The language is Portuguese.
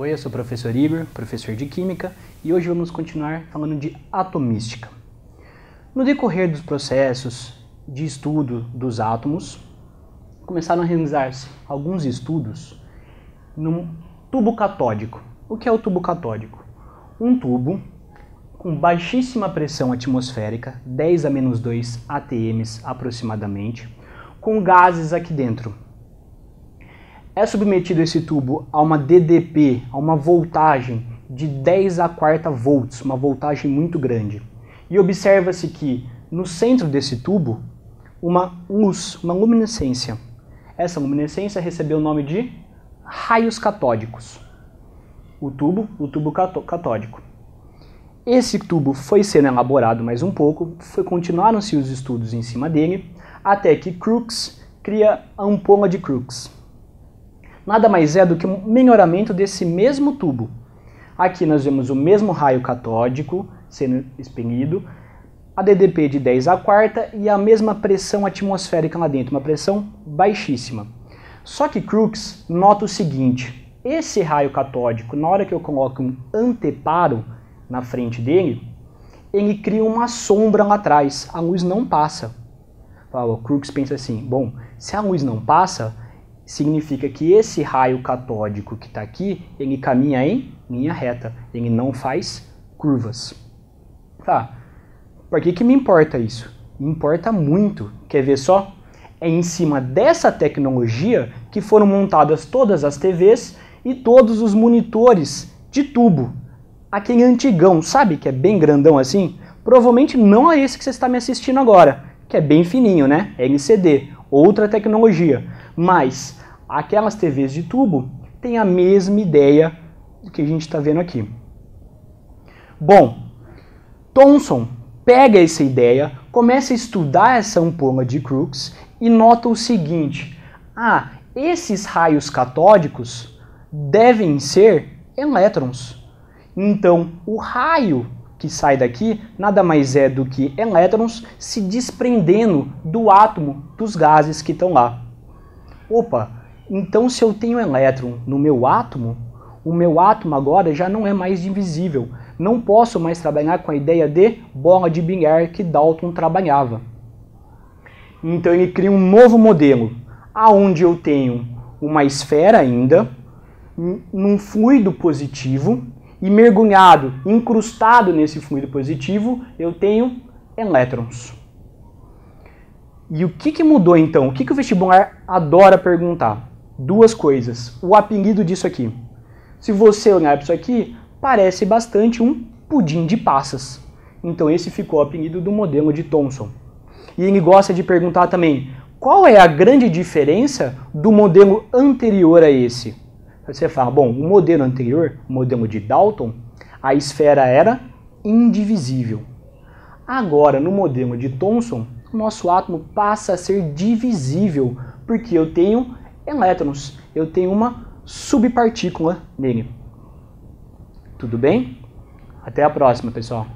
Oi, eu sou o professor Iber, professor de Química, e hoje vamos continuar falando de atomística. No decorrer dos processos de estudo dos átomos, começaram a realizar-se alguns estudos num tubo catódico. O que é o tubo catódico? Um tubo com baixíssima pressão atmosférica, 10 a menos 2 atms aproximadamente, com gases aqui dentro, é submetido esse tubo a uma DDP, a uma voltagem de 10 a quarta volts, uma voltagem muito grande. E observa-se que no centro desse tubo uma luz, uma luminescência. Essa luminescência recebeu o nome de raios catódicos. O tubo, o tubo catódico. Esse tubo foi sendo elaborado mais um pouco, foi continuaram-se os estudos em cima dele, até que Crookes cria a ampola de Crookes nada mais é do que um melhoramento desse mesmo tubo. Aqui nós vemos o mesmo raio catódico sendo expelido, a DDP de 10 à quarta e a mesma pressão atmosférica lá dentro, uma pressão baixíssima. Só que Crookes nota o seguinte, esse raio catódico, na hora que eu coloco um anteparo na frente dele, ele cria uma sombra lá atrás, a luz não passa. Fala, Crookes pensa assim, bom, se a luz não passa, significa que esse raio catódico que está aqui, ele caminha em linha reta, ele não faz curvas. Tá, por que, que me importa isso? Me importa muito, quer ver só? É em cima dessa tecnologia que foram montadas todas as TVs e todos os monitores de tubo. Aquele antigão, sabe, que é bem grandão assim? Provavelmente não é esse que você está me assistindo agora, que é bem fininho, né? É LCD outra tecnologia, mas aquelas TVs de tubo têm a mesma ideia do que a gente está vendo aqui. Bom, Thomson pega essa ideia, começa a estudar essa ampola de Crookes e nota o seguinte: ah, esses raios catódicos devem ser elétrons. Então, o raio que sai daqui nada mais é do que elétrons se desprendendo do átomo dos gases que estão lá. Opa, então se eu tenho elétron no meu átomo, o meu átomo agora já não é mais invisível Não posso mais trabalhar com a ideia de bola de bilhar que Dalton trabalhava. Então ele cria um novo modelo, aonde eu tenho uma esfera ainda, num fluido positivo, e mergulhado, incrustado nesse fluido positivo, eu tenho elétrons. E o que, que mudou então? O que, que o vestibular adora perguntar? Duas coisas. O apelido disso aqui. Se você olhar para isso aqui, parece bastante um pudim de passas. Então esse ficou o apelido do modelo de Thomson. E ele gosta de perguntar também qual é a grande diferença do modelo anterior a esse. Você fala, bom, o modelo anterior, o modelo de Dalton, a esfera era indivisível. Agora, no modelo de Thomson, o nosso átomo passa a ser divisível, porque eu tenho elétrons, eu tenho uma subpartícula nele. Tudo bem? Até a próxima, pessoal!